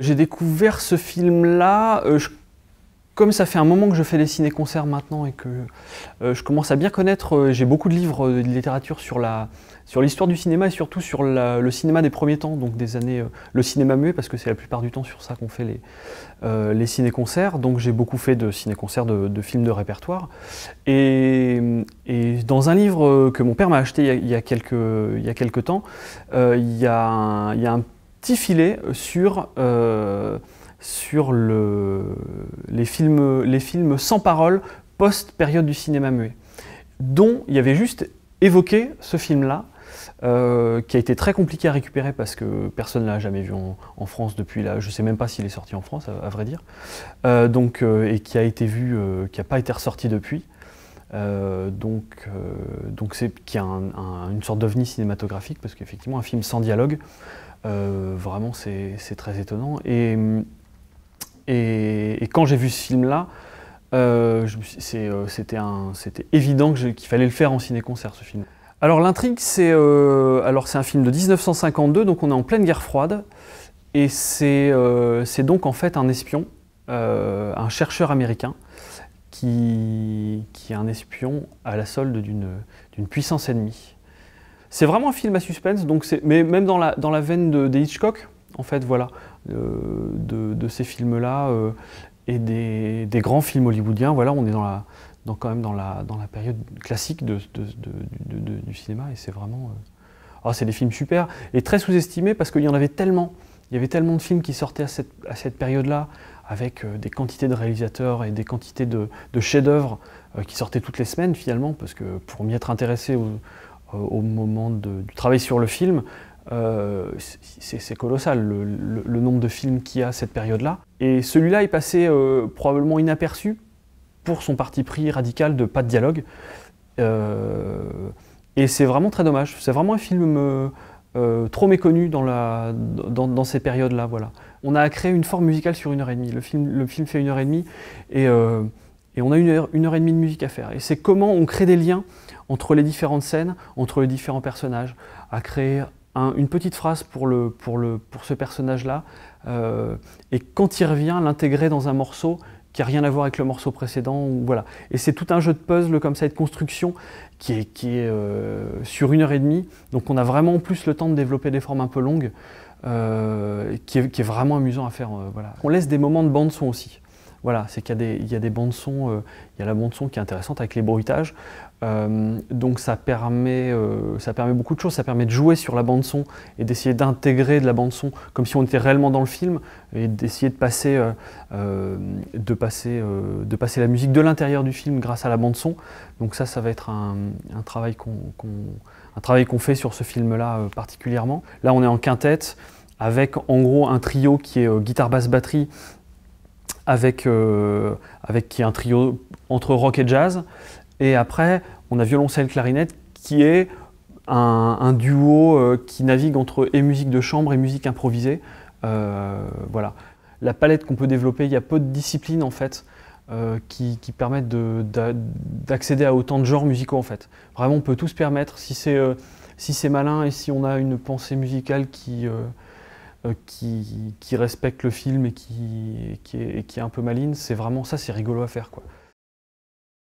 J'ai découvert ce film-là, euh, comme ça fait un moment que je fais des ciné-concerts maintenant et que euh, je commence à bien connaître, euh, j'ai beaucoup de livres de littérature sur la sur l'histoire du cinéma et surtout sur le cinéma des premiers temps, donc des années, le cinéma muet, parce que c'est la plupart du temps sur ça qu'on fait les, les ciné-concerts. Donc j'ai beaucoup fait de ciné-concerts, de, films de répertoire. Et, dans un livre que mon père m'a acheté il y a, quelques, il y temps, il a il y a un petit filet euh, sur, euh, sur les, films, les films sans parole post-période du cinéma muet, dont il y avait juste évoqué ce film-là, euh, qui a été très compliqué à récupérer parce que personne ne l'a jamais vu en, France depuis là. Je ne sais même pas s'il est sorti en France, à, vrai dire. donc, et qui a été vu, qui n'a pas été ressorti depuis. donc, donc c'est qui a une sorte d'ovni cinématographique parce qu'effectivement, un film sans dialogue, euh, vraiment, c'est très étonnant. Et, et, quand j'ai vu ce film-là, euh, euh, c'était évident qu'il fallait le faire en ciné-concert, ce film. Alors l'intrigue, c'est un film de 1952, donc on est en pleine guerre froide, et c'est donc en fait un espion, un chercheur américain, qui, qui est un espion à la solde d'une puissance ennemie. C'est vraiment un film à suspense, donc mais même dans la, dans la veine des Hitchcock, en fait, voilà, euh, de, ces films-là euh, et des, grands films hollywoodiens. Voilà, on est dans la, dans, quand même dans la, dans la période classique du cinéma et c'est vraiment. Euh, oh, c'est des films super et très sous-estimés parce qu'il y en avait tellement. Il y avait tellement de films qui sortaient à cette, période-là, avec des quantités de réalisateurs et des quantités de, de chefs-d'œuvre qui sortaient toutes les semaines finalement, parce que pour m'y être intéressé euh, au moment du travail sur le film, euh, c'est colossal le, nombre de films qu'il y a à cette période-là. Et celui-là est passé euh, probablement inaperçu pour son parti pris radical de pas de dialogue. et c'est vraiment très dommage. C'est vraiment un film trop méconnu dans, la, dans, ces périodes-là. Voilà. On a créé une forme musicale sur une heure et demie. Le film, fait une heure et demie et, on a une heure et demie de musique à faire. Et c'est comment on crée des liens entre les différentes scènes, entre les différents personnages, à créer une petite phrase pour, le, pour, le, pour ce personnage-là, euh, et quand il revient, l'intégrer dans un morceau qui n'a rien à voir avec le morceau précédent. voilà. Et c'est tout un jeu de puzzle comme ça et de construction qui est, qui est euh, sur une heure et demie. Donc on a vraiment plus le temps de développer des formes un peu longues, euh, qui, est, vraiment amusant à faire. voilà. On laisse des moments de bande son aussi. Voilà, c'est qu'il y, a des bandes son, euh, il y a la bande son qui est intéressante avec les bruitages. Euh, donc euh, ça permet, beaucoup de choses, ça permet de jouer sur la bande son et d'essayer d'intégrer de la bande son comme si on était réellement dans le film et d'essayer de passer, de de passer la musique de l'intérieur du film grâce à la bande son. Donc ça, ça va être un, travail qu'on fait sur ce film-là particulièrement. Là, on est en quintette avec en gros un trio qui est guitare basse batterie avec, euh, avec qui un trio entre rock et jazz. Et après, on a violoncelle clarinette qui est un, duo euh, qui navigue entre et musique de chambre et musique improvisée. Euh, voilà. La palette qu'on peut développer, il y a peu de disciplines en fait qui, permettent d'accéder à autant de genres musicaux en fait. Vraiment, on peut tout se permettre si c'est si malin et si on a une pensée musicale qui euh, qui, respecte le film et qui, est, un peu maligne, c'est vraiment ça, c'est rigolo à faire. quoi.